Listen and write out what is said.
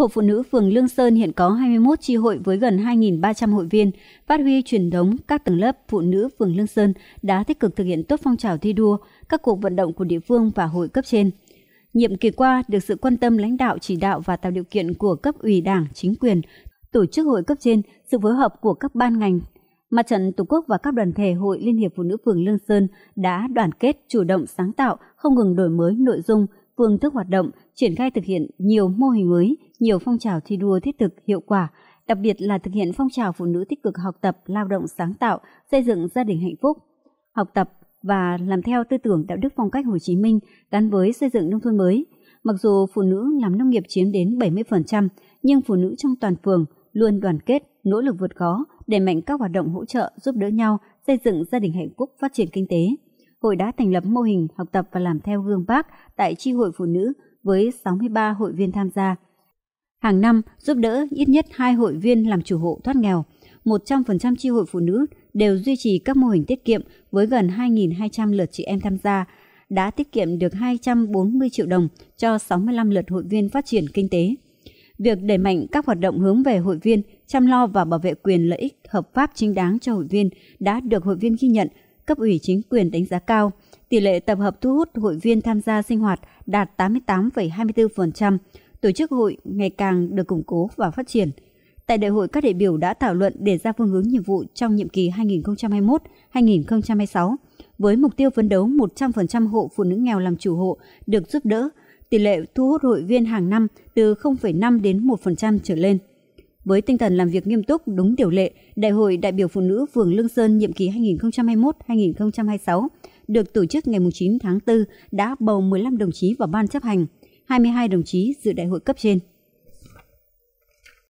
Hội Phụ nữ phường Lương Sơn hiện có 21 chi hội với gần 2.300 hội viên. Phát huy truyền thống, các tầng lớp phụ nữ phường Lương Sơn đã tích cực thực hiện tốt phong trào thi đua, các cuộc vận động của địa phương và hội cấp trên. Nhiệm kỳ qua được sự quan tâm lãnh đạo chỉ đạo và tạo điều kiện của cấp ủy Đảng, chính quyền, tổ chức hội cấp trên, sự phối hợp của các ban ngành, Mặt trận Tổ quốc và các đoàn thể Hội Liên hiệp Phụ nữ phường Lương Sơn đã đoàn kết, chủ động sáng tạo, không ngừng đổi mới nội dung, phương thức hoạt động, triển khai thực hiện nhiều mô hình mới, nhiều phong trào thi đua thiết thực hiệu quả, đặc biệt là thực hiện phong trào phụ nữ tích cực học tập, lao động sáng tạo, xây dựng gia đình hạnh phúc. Học tập và làm theo tư tưởng đạo đức phong cách Hồ Chí Minh gắn với xây dựng nông thôn mới. Mặc dù phụ nữ làm nông nghiệp chiếm đến 70%, nhưng phụ nữ trong toàn phường luôn đoàn kết, nỗ lực vượt khó, đẩy mạnh các hoạt động hỗ trợ giúp đỡ nhau xây dựng gia đình hạnh phúc phát triển kinh tế hội đã thành lập mô hình học tập và làm theo gương bác tại tri hội phụ nữ với 63 hội viên tham gia. Hàng năm giúp đỡ ít nhất hai hội viên làm chủ hộ thoát nghèo. 100% tri hội phụ nữ đều duy trì các mô hình tiết kiệm với gần 2.200 lượt chị em tham gia, đã tiết kiệm được 240 triệu đồng cho 65 lượt hội viên phát triển kinh tế. Việc đẩy mạnh các hoạt động hướng về hội viên, chăm lo và bảo vệ quyền lợi ích hợp pháp chính đáng cho hội viên đã được hội viên ghi nhận cấp ủy chính quyền đánh giá cao. Tỷ lệ tập hợp thu hút hội viên tham gia sinh hoạt đạt 88,24%, tổ chức hội ngày càng được củng cố và phát triển. Tại đại hội, các đại biểu đã thảo luận để ra phương hướng nhiệm vụ trong nhiệm kỳ 2021-2026 với mục tiêu phấn đấu 100% hộ phụ nữ nghèo làm chủ hộ được giúp đỡ, tỷ lệ thu hút hội viên hàng năm từ 0,5 đến 1% trở lên. Với tinh thần làm việc nghiêm túc, đúng điều lệ, Đại hội đại biểu phụ nữ phường Lương Sơn nhiệm kỳ 2021-2026 được tổ chức ngày 9 tháng 4 đã bầu 15 đồng chí vào ban chấp hành, 22 đồng chí dự đại hội cấp trên.